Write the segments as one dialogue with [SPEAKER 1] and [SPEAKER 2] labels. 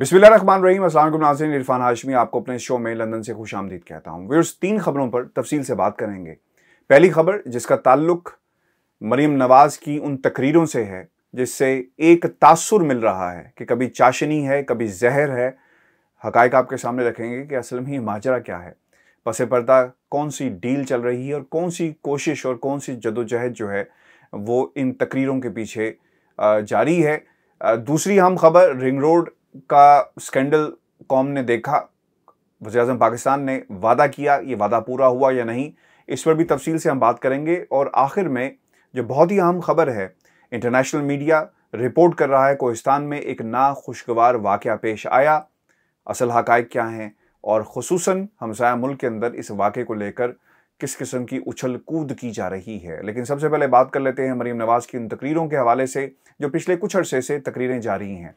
[SPEAKER 1] असल नाजीन इरफान हाशमी आपको अपने शो में लंदन से खुश आमदीद कहता हूँ व्यूर्स तीन खबरों पर तफसील से बात करेंगे पहली खबर जिसका ताल्लुक मरीम नवाज़ की उन तकरीरों से है जिससे एक तासुर मिल रहा है कि कभी चाशनी है कभी जहर है हक आपके सामने रखेंगे कि असल में ये माजरा क्या है पसे पर्दा कौन सी डील चल रही है और कौन सी कोशिश और कौन सी जदोजहद जो है वो इन तकरीरों के पीछे जारी है दूसरी हम खबर रिंग रोड का स्कैंडल कॉम ने देखा वजी अजम पाकिस्तान ने वादा किया ये वादा पूरा हुआ या नहीं इस पर भी तफसील से हम बात करेंगे और आखिर में जो बहुत ही अहम खबर है इंटरनेशनल मीडिया रिपोर्ट कर रहा है कोहिस्तान में एक नाखुशगवार वाक़ पेश आया असल हक़ क्या हैं और खसूस हमसाया मुल्क के अंदर इस वाक़े को लेकर किस किस्म की उछल कूद की जा रही है लेकिन सबसे पहले बात कर लेते हैं मरीम नवाज़ की उन तकरीरों के हवाले से जो पिछले कुछ अरसे से तकरीरें जारी हैं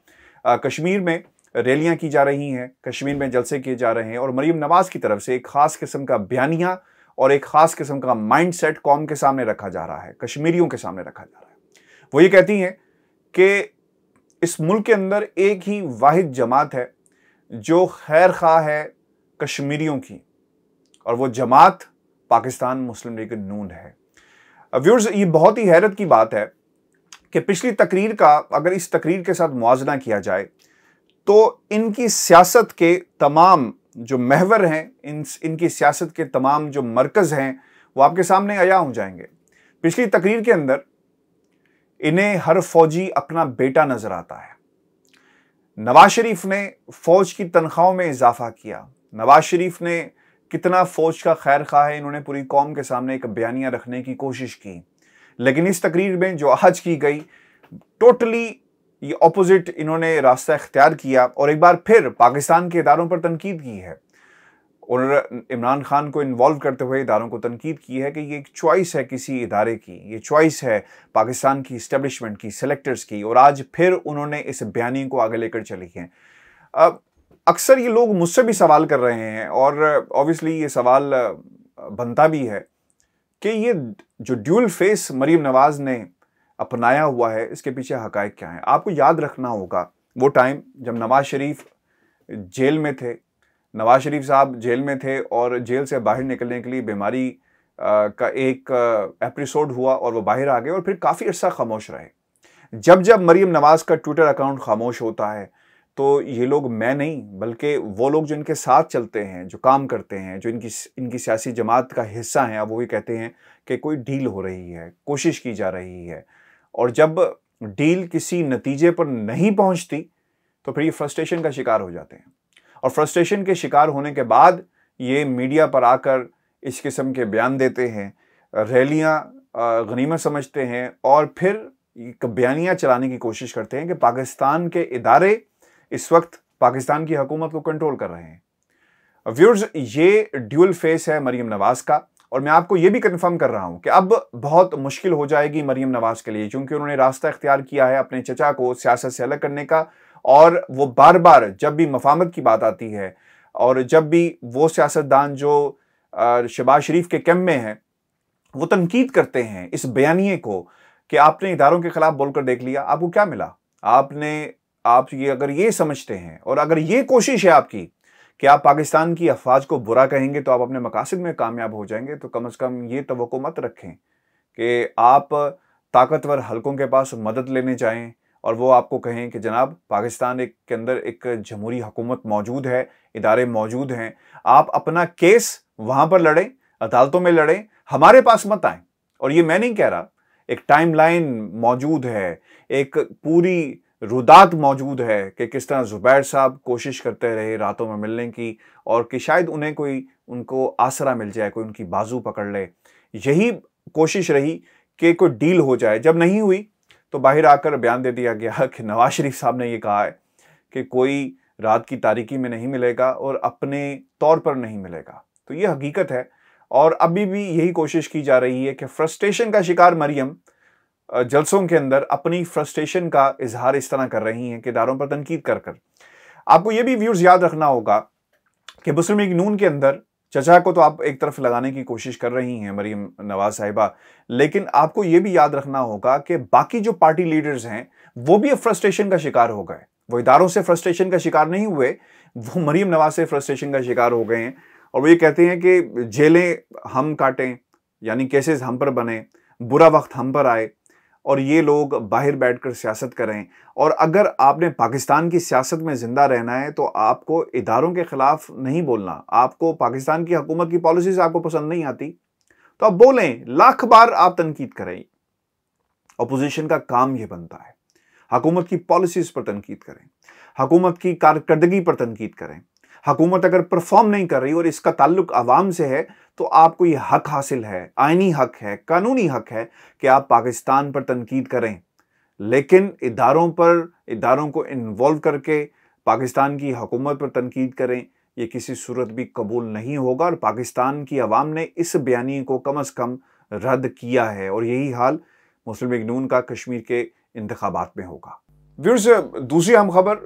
[SPEAKER 1] कश्मीर में रैलियां की जा रही हैं कश्मीर में जलसे किए जा रहे हैं और मरीम नवाज़ की तरफ से एक ख़ास किस्म का बयानिया और एक ख़ास किस्म का माइंडसेट कौम के सामने रखा जा रहा है कश्मीरियों के सामने रखा जा रहा है वो ये कहती हैं कि इस मुल्क के अंदर एक ही वाहिद जमात है जो खैर खा है कश्मीरियों की और वो जमात पाकिस्तान मुस्लिम लीग नून है व्यूर्स ये बहुत ही हैरत की बात है कि पिछली तकरीर का अगर इस तकरीर के साथ मुजना किया जाए तो इनकी सियासत के तमाम जो महवर हैं इन इनकी सियासत के तमाम जो मरकज़ हैं वो आपके सामने आया हो जाएंगे पिछली तकरीर के अंदर इन्हें हर फौजी अपना बेटा नज़र आता है नवाज शरीफ ने फ़ौज की तनख्वाहों में इजाफा किया नवाज शरीफ ने कितना फ़ौज का खैर खा है इन्होंने पूरी कौम के सामने एक बयानिया रखने की कोशिश की लेकिन इस तकरीर में जो आज की गई टोटली ये ऑपोजिट इन्होंने रास्ता इख्तियार किया और एक बार फिर पाकिस्तान के इदारों पर तनकीद की है और इमरान खान को इन्वॉल्व करते हुए इदारों को तनकीद की है कि ये एक चॉइस है किसी इदारे की ये चॉइस है पाकिस्तान की इस्टेब्लिशमेंट की सेलेक्टर्स की और आज फिर उन्होंने इस बयानी को आगे लेकर चली है अब अक्सर ये लोग मुझसे भी सवाल कर रहे हैं और ऑब्वियसली ये सवाल बनता भी है कि ये जो ड्यूल फेस मरीम नवाज ने अपनाया हुआ है इसके पीछे हक़ क्या हैं आपको याद रखना होगा वो टाइम जब नवाज शरीफ जेल में थे नवाज शरीफ साहब जेल में थे और जेल से बाहर निकलने के लिए बीमारी का एक एपिसोड हुआ और वो बाहर आ गए और फिर काफ़ी अर्सा खामोश रहे जब जब मरीम नवाज का ट्विटर अकाउंट खामोश होता है तो ये लोग मैं नहीं बल्कि वो लोग जो इनके साथ चलते हैं जो काम करते हैं जो इनकी इनकी सियासी जमात का हिस्सा हैं वो भी कहते हैं कि कोई डील हो रही है कोशिश की जा रही है और जब डील किसी नतीजे पर नहीं पहुंचती तो फिर ये फ्रस्ट्रेशन का शिकार हो जाते हैं और फ्रस्ट्रेशन के शिकार होने के बाद ये मीडिया पर आकर इस किस्म के बयान देते हैं रैलियाँ गनीमत समझते हैं और फिर बयानियाँ चलाने की कोशिश करते हैं कि पाकिस्तान के इदारे इस वक्त पाकिस्तान की हुकूमत को कंट्रोल कर रहे हैं व्यूर्स ये ड्यूल फेस है मरीम नवाज़ का और मैं आपको यह भी कंफर्म कर रहा हूं कि अब बहुत मुश्किल हो जाएगी मरीम नवाज़ के लिए क्योंकि उन्होंने रास्ता इख्तियार किया है अपने चचा को सियासत से अलग करने का और वो बार बार जब भी मफामत की बात आती है और जब भी वो सियासतदान जो शबाज शरीफ के कैम में है वो तनकीद करते हैं इस बयानिए को कि आपने इदारों के ख़िलाफ़ बोलकर देख लिया आपको क्या मिला आपने आप ये अगर ये समझते हैं और अगर ये कोशिश है आपकी कि आप पाकिस्तान की अफवाज को बुरा कहेंगे तो आप अपने मकासद में कामयाब हो जाएंगे तो कम अज़ कम ये तो मत रखें कि आप ताकतवर हलकों के पास मदद लेने जाएं और वो आपको कहें कि जनाब पाकिस्तान एक के अंदर एक जमहूरी हुकूमत मौजूद है इदारे मौजूद हैं आप अपना केस वहाँ पर लड़ें अदालतों में लड़ें हमारे पास मत आएँ और ये मैं नहीं कह रहा एक टाइम लाइन मौजूद है एक पूरी रुदात मौजूद है कि किस तरह ज़ुबैर साहब कोशिश करते रहे रातों में मिलने की और कि शायद उन्हें कोई उनको आसरा मिल जाए कोई उनकी बाजू पकड़ ले यही कोशिश रही कि कोई डील हो जाए जब नहीं हुई तो बाहर आकर बयान दे दिया गया कि नवाज शरीफ साहब ने ये कहा है कि कोई रात की तारीकी में नहीं मिलेगा और अपने तौर पर नहीं मिलेगा तो ये हकीकत है और अभी भी यही कोशिश की जा रही है कि फ्रस्ट्रेशन का शिकार मरियम जलसों के अंदर अपनी फ्रस्ट्रेशन का इजहार इस तरह कर रही हैं किरदारों पर तनकीद कर कर आपको यह भी व्यूज़ याद रखना होगा कि मुस्लिम लीग नून के अंदर चचा को तो आप एक तरफ लगाने की कोशिश कर रही हैं मरीम नवाज साहिबा लेकिन आपको यह भी याद रखना होगा कि बाकी जो पार्टी लीडर्स हैं वो भी फ्रस्ट्रेशन का शिकार हो गए वो इदारों से फ्रस्ट्रेशन का शिकार नहीं हुए वो मरीम नवाज से फ्रस्ट्रेशन का शिकार हो गए हैं और वो ये कहते हैं कि जेलें हम काटें यानी केसेस हम पर बने बुरा वक्त हम पर आए और ये लोग बाहर बैठकर सियासत करें और अगर आपने पाकिस्तान की सियासत में ज़िंदा रहना है तो आपको इदारों के ख़िलाफ़ नहीं बोलना आपको पाकिस्तान की हकूमत की पॉलिसीज़ आपको पसंद नहीं आती तो आप बोलें लाख बार आप तनकीद करें अपोजिशन का काम यह बनता है हकूमत की पॉलिसीज़ पर तनकीद करें हकूमत की कारकर्दगी पर तनकीद करें हकूमत अगर परफॉर्म नहीं कर रही और इसका ताल्लुक आवाम से है तो आपको ये हक हासिल है आइनी हक है कानूनी हक है कि आप पाकिस्तान पर तनकीद करें लेकिन इदारों पर इदारों को इन्वॉल्व करके पाकिस्तान की हकूमत पर तनकीद करें यह किसी सूरत भी कबूल नहीं होगा और पाकिस्तान की आवाम ने इस बयानी को कम अज़ कम रद्द किया है और यही हाल मुस्लिम इग्नून का कश्मीर के इंतबात में होगा व्यूर्स दूसरी अहम खबर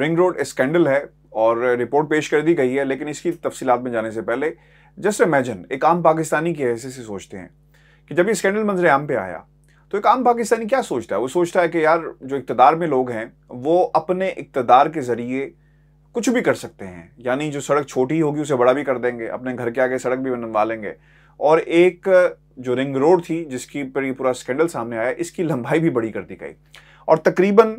[SPEAKER 1] रिंग रोड स्कैंडल है और रिपोर्ट पेश कर दी गई है लेकिन इसकी तफसीत में जाने से पहले जस्ट इमेजन एक आम पाकिस्तानी की ऐसे से सोचते हैं कि जब ये स्कैंडल मंजर आम पे आया तो एक आम पाकिस्तानी क्या सोचता है वो सोचता है कि यार जो इकतदार में लोग हैं वो अपने इकतदार के ज़रिए कुछ भी कर सकते हैं यानी जो सड़क छोटी होगी उसे बड़ा भी कर देंगे अपने घर के आगे सड़क भी बनवा लेंगे और एक जो रिंग रोड थी जिसकी पर ये पूरा स्कैंडल सामने आया इसकी लंबाई भी बड़ी कर दी गई और तकरीबन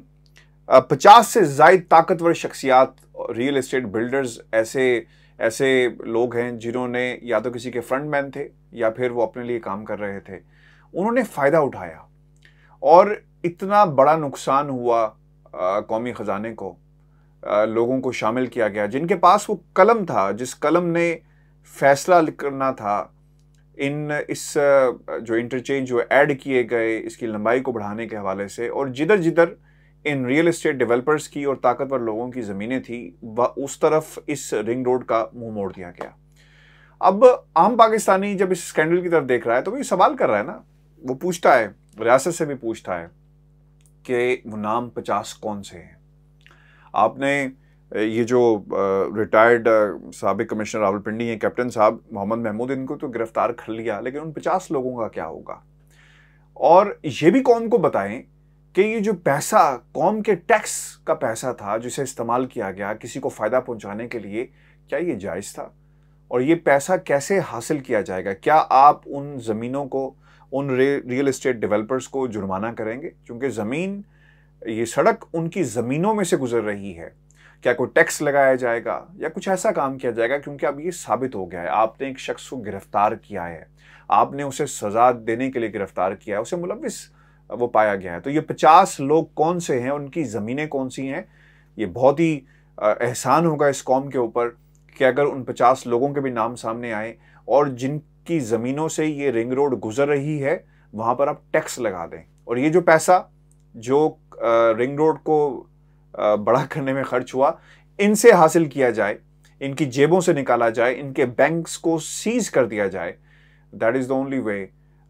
[SPEAKER 1] पचास से जायद ताकतवर शख्सियात रियल इस्टेट बिल्डर्स ऐसे ऐसे लोग हैं जिन्होंने या तो किसी के फ्रंट मैन थे या फिर वो अपने लिए काम कर रहे थे उन्होंने फ़ायदा उठाया और इतना बड़ा नुकसान हुआ कौमी ख़जाने को आ, लोगों को शामिल किया गया जिनके पास वो कलम था जिस कलम ने फैसला करना था इन इस जो इंटरचेंज जो ऐड किए गए इसकी लंबाई को बढ़ाने के हवाले से और जिधर जिधर इन रियल इस्टेट डेवलपर्स की और ताकतवर लोगों की ज़मीनें थी वह उस तरफ इस रिंग रोड का मुंह मोड़ दिया गया अब आम पाकिस्तानी जब इस स्कैंडल की तरफ देख रहा है तो वो ये सवाल कर रहा है ना वो पूछता है रियासत से भी पूछता है कि वो नाम पचास कौन से हैं आपने ये जो रिटायर्ड सबक कमिश्नर रावलपिंडी हैं कैप्टन साहब मोहम्मद महमूद इनको तो गिरफ्तार कर लिया लेकिन उन पचास लोगों का क्या होगा और ये भी कौन को बताएं कि ये जो पैसा कौम के टैक्स का पैसा था जिसे इस्तेमाल किया गया किसी को फ़ायदा पहुंचाने के लिए क्या ये जायज़ था और ये पैसा कैसे हासिल किया जाएगा क्या आप उन ज़मीनों को उन रे, रियल इस्टेट डेवलपर्स को जुर्माना करेंगे क्योंकि ज़मीन ये सड़क उनकी ज़मीनों में से गुजर रही है क्या कोई टैक्स लगाया जाएगा या कुछ ऐसा काम किया जाएगा क्योंकि अब ये साबित हो गया है आपने एक शख्स को गिरफ्तार किया है आपने उसे सज़ा देने के लिए गिरफ्तार किया है उसे मुलविस वो पाया गया है तो ये पचास लोग कौन से हैं उनकी ज़मीनें कौन सी हैं ये बहुत ही एहसान होगा इस कॉम के ऊपर कि अगर उन पचास लोगों के भी नाम सामने आए और जिनकी ज़मीनों से ये रिंग रोड गुजर रही है वहाँ पर आप टैक्स लगा दें और ये जो पैसा जो रिंग रोड को बड़ा करने में खर्च हुआ इनसे हासिल किया जाए इनकी जेबों से निकाला जाए इनके बैंक्स को सीज कर दिया जाए that is the only way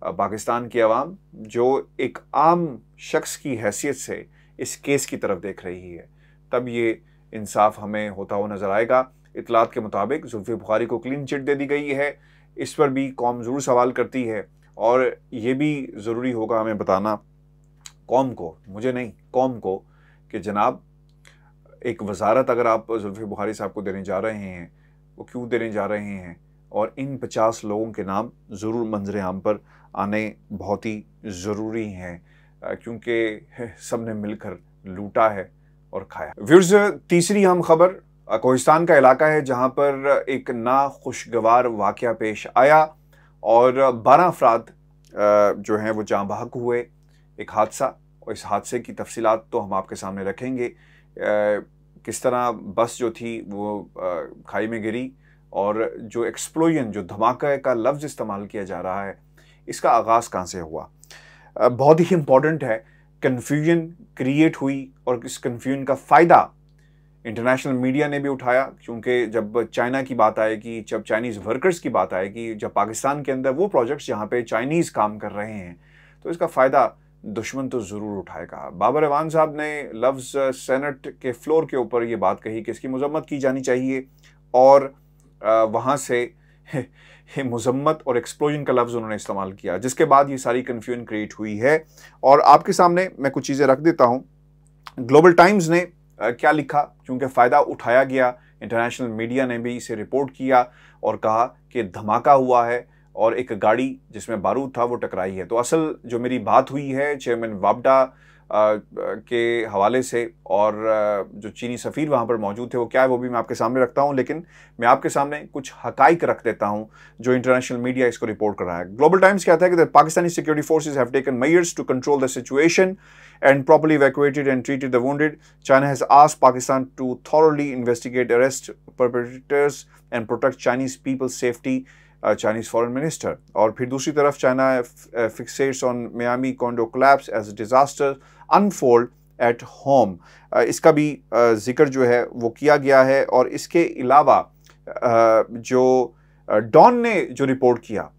[SPEAKER 1] Pakistan की आवाम जो एक आम शख्स की हैसियत से इस केस की तरफ देख रही है तब ये इंसाफ हमें होता हुआ नज़र आएगा इतलात के मुताबिक जुल्फ़ी बुखारी को क्लीन चिट दे दी गई है इस पर भी कौम ज़रूर सवाल करती है और ये भी ज़रूरी होगा हमें बताना कौम को मुझे नहीं कौम को कि जनाब एक वजारत अगर आप जुल्फ़ी बुखारी साहब को देने जा रहे हैं वो क्यों देने जा रहे हैं और इन पचास लोगों के नाम ज़रूर मंजर आम पर आने बहुत ही ज़रूरी हैं क्योंकि सब ने मिलकर लूटा है और खाया व्यूर्स तीसरी अहम खबर कोहिस्तान का इलाका है जहां पर एक नाखुशगवार वाक़ पेश आया और बारह अफराद जो हैं वो जाँ बहक हुए एक हादसा और इस हादसे की तफसीत तो हम आपके सामने रखेंगे किस तरह बस जो थी वो खाई में गिरी और जो एक्सप्लोजन जो धमाके का लफ्ज़ इस्तेमाल किया जा रहा है इसका आगाज़ कहाँ से हुआ बहुत ही इम्पॉर्टेंट है कन्फ्यूजन क्रिएट हुई और इस कन्फ्यूजन का फ़ायदा इंटरनेशनल मीडिया ने भी उठाया क्योंकि जब चाइना की बात आएगी जब चाइनीज़ वर्कर्स की बात आएगी जब पाकिस्तान के अंदर वो प्रोजेक्ट्स जहाँ पे चाइनीज़ काम कर रहे हैं तो इसका फ़ायदा दुश्मन तो ज़रूर उठाएगा बाबर एवान साहब ने लफ्ज़ सेनेट के फ्लोर के ऊपर ये बात कही कि इसकी मजम्मत की जानी चाहिए और वहाँ से मुजम्मत और एक्सप्लोजन का लफ्ज़ उन्होंने इस्तेमाल किया जिसके बाद ये सारी कन्फ्यूजन क्रिएट हुई है और आपके सामने मैं कुछ चीज़ें रख देता हूँ ग्लोबल टाइम्स ने क्या लिखा क्योंकि फ़ायदा उठाया गया इंटरनेशनल मीडिया ने भी इसे रिपोर्ट किया और कहा कि धमाका हुआ है और एक गाड़ी जिसमें बारूद था वो टकराई है तो असल जो मेरी बात हुई है चेयरमैन वाबडा के हवाले से और जो चीनी सफ़ीर वहाँ पर मौजूद थे वो क्या है वो भी मैं आपके सामने रखता हूँ लेकिन मैं आपके सामने कुछ हकाइक रख देता हूँ जो इंटरनेशनल मीडिया इसको रिपोर्ट कर रहा है ग्लोबल टाइम्स कहता है कि Pakistani security forces have taken measures to control the situation and properly evacuated and treated the wed China has आस Pakistan to thoroughly investigate arrest perpetrators and protect Chinese people's safety Chinese foreign minister और फिर दूसरी तरफ China fixates on Miami condo collapse as disaster unfold at home इसका भी uh, जिक्र जो है वो किया गया है और इसके अलावा uh, जो uh, डॉन ने जो रिपोर्ट किया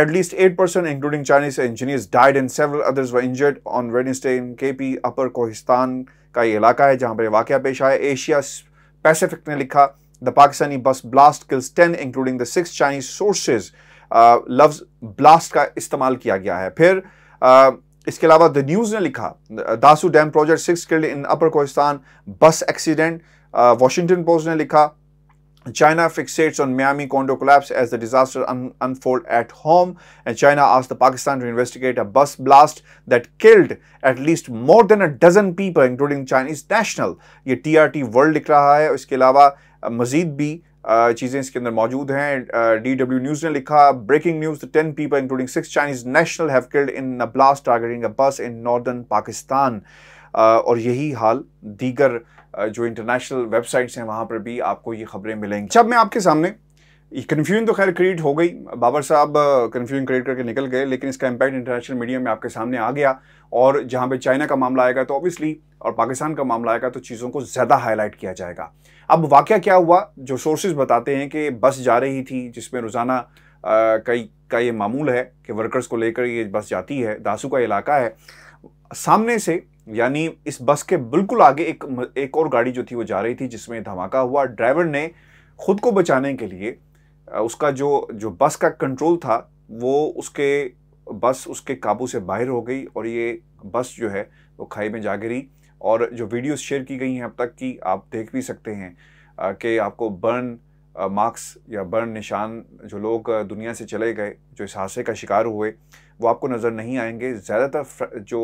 [SPEAKER 1] at least eight percent including Chinese engineers died and several others were injured on on in K P अपर कोहिस्तान का ये इलाका है जहाँ पर वाक़ पेश आया एशिया पैसिफिक ने लिखा The Pakistani bus blast kills 10 including the six Chinese sources लफ्ज़ ब्लास्ट का इस्तेमाल किया गया है फिर इसके अलावा द न्यूज़ ने लिखा Dasu dam project six killed in upper Kohistan bus accident Washington post ने लिखा China fixates on Miami condo collapse as the disaster unfold at home and China asked Pakistan to investigate a bus blast that killed at least more than a dozen people including Chinese nationals. ये TRT World लिख रहा है इसके अलावा मजीद भी चीज़ें इसके अंदर मौजूद हैं डी News न्यूज़ ने लिखा breaking news ten people including six Chinese national have killed a blast targeting a bus in northern Pakistan और यही हाल दीगर जो इंटरनेशनल वेबसाइट्स हैं वहाँ पर भी आपको ये खबरें मिलेंगी जब अच्छा, मैं आपके सामने कन्फ्यूजन तो खैर क्रिएट हो गई बाबर साहब कन्फ्यूजन क्रिएट करके निकल गए लेकिन इसका इम्पैक्ट इंटरनेशनल मीडिया में आपके सामने आ गया और जहाँ पे चाइना का मामला आएगा तो ऑब्वियसली और पाकिस्तान का मामला आएगा तो चीज़ों को ज़्यादा हाईलाइट किया जाएगा अब वाक़ क्या हुआ जो सोर्सेज बताते हैं कि बस जा रही थी जिसमें रोज़ाना कई का ये मामूल है कि वर्कर्स को लेकर ये बस जाती है दासू का इलाका है सामने से यानी इस बस के बिल्कुल आगे एक एक और गाड़ी जो थी वो जा रही थी जिसमें धमाका हुआ ड्राइवर ने खुद को बचाने के लिए उसका जो जो बस का कंट्रोल था वो उसके बस उसके काबू से बाहर हो गई और ये बस जो है वो खाई में जा गिरी और जो वीडियोस शेयर की गई हैं अब तक की आप देख भी सकते हैं कि आपको बर्न मार्क्स या बर्न निशान जो लोग दुनिया से चले गए जो इस हादसे का शिकार हुए वो आपको नज़र नहीं आएंगे ज़्यादातर जो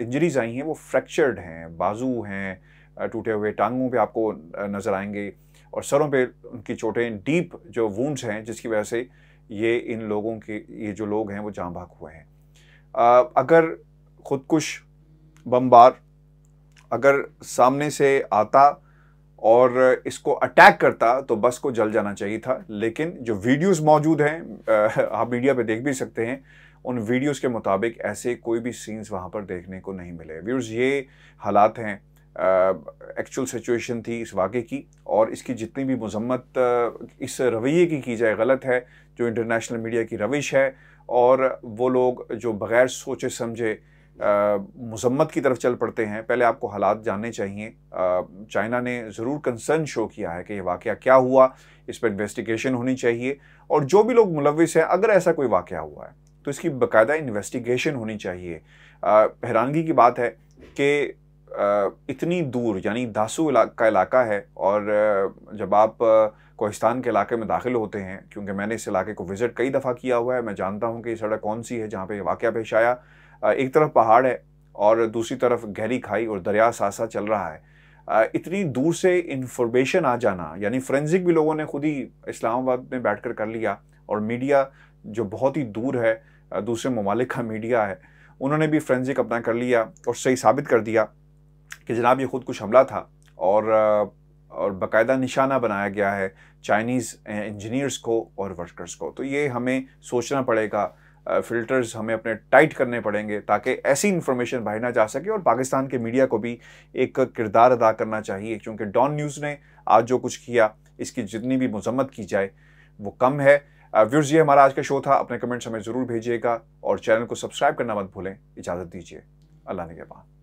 [SPEAKER 1] इंजरीज आई हैं वो फ्रैक्चर्ड हैं बाजू हैं टूटे हुए टांगों पे आपको नज़र आएंगे और सरों पे उनकी चोटें डीप जो वूंड्स हैं जिसकी वजह से ये इन लोगों के ये जो लोग हैं वो जहाँ भाग हुए हैं अगर ख़ुदकुश बमबार अगर सामने से आता और इसको अटैक करता तो बस को जल जाना चाहिए था लेकिन जो वीडियोस मौजूद हैं आप मीडिया पे देख भी सकते हैं उन वीडियोस के मुताबिक ऐसे कोई भी सीन्स वहाँ पर देखने को नहीं मिले व्यूर्स ये हालात हैं एक्चुअल सिचुएशन थी इस वाक़े की और इसकी जितनी भी मजम्मत इस रवैये की की जाए गलत है जो इंटरनेशनल मीडिया की रविश है और वो लोग जो बग़ैर सोचे समझे मजम्मत की तरफ चल पड़ते हैं पहले आपको हालात जानने चाहिए चाइना ने ज़रूर कंसर्न शो किया है कि ये वाक़ क्या हुआ इस पर इन्वेस्टिगेशन होनी चाहिए और जो भी लोग मुलविस हैं अगर ऐसा कोई वाक़ हुआ है तो इसकी बकायदा इन्वेस्टिगेशन होनी चाहिए हैरानगी की बात है कि इतनी दूर यानी दासू का इलाका है और जब आप कोहिस्तान के इलाके में दाखिल होते हैं क्योंकि मैंने इस इलाके को विज़िट कई दफ़ा किया हुआ है मैं जानता हूँ कि ये सड़क कौन सी है जहाँ पे वाक़ पेश आया एक तरफ पहाड़ है और दूसरी तरफ गहरी खाई और दरिया सासा चल रहा है इतनी दूर से इन्फॉर्मेशन आ जाना यानी फ्रेंसिक भी लोगों ने खुद ही इस्लामाबाद में बैठ कर, कर लिया और मीडिया जो बहुत ही दूर है दूसरे ममालिक का मीडिया है उन्होंने भी फ्रेंजिक अपना कर लिया और सही साबित कर दिया कि जनाब ये खुद कुछ हमला था और और बाकायदा निशाना बनाया गया है चाइनीज़ इंजीनियर्स को और वर्कर्स को तो ये हमें सोचना पड़ेगा फ़िल्टर्स हमें अपने टाइट करने पड़ेंगे ताकि ऐसी इन्फॉर्मेशन भाई ना जा सके और पाकिस्तान के मीडिया को भी एक किरदार अदा करना चाहिए क्योंकि डॉन न्यूज़ ने आज जो कुछ किया इसकी जितनी भी मजम्मत की जाए वो कम है व्यूर्स uh, ये हमारा आज का शो था अपने कमेंट्स हमें ज़रूर भेजिएगा और चैनल को सब्सक्राइब करना मत भूलें इजाज़त दीजिए अल्लाह ने के बाद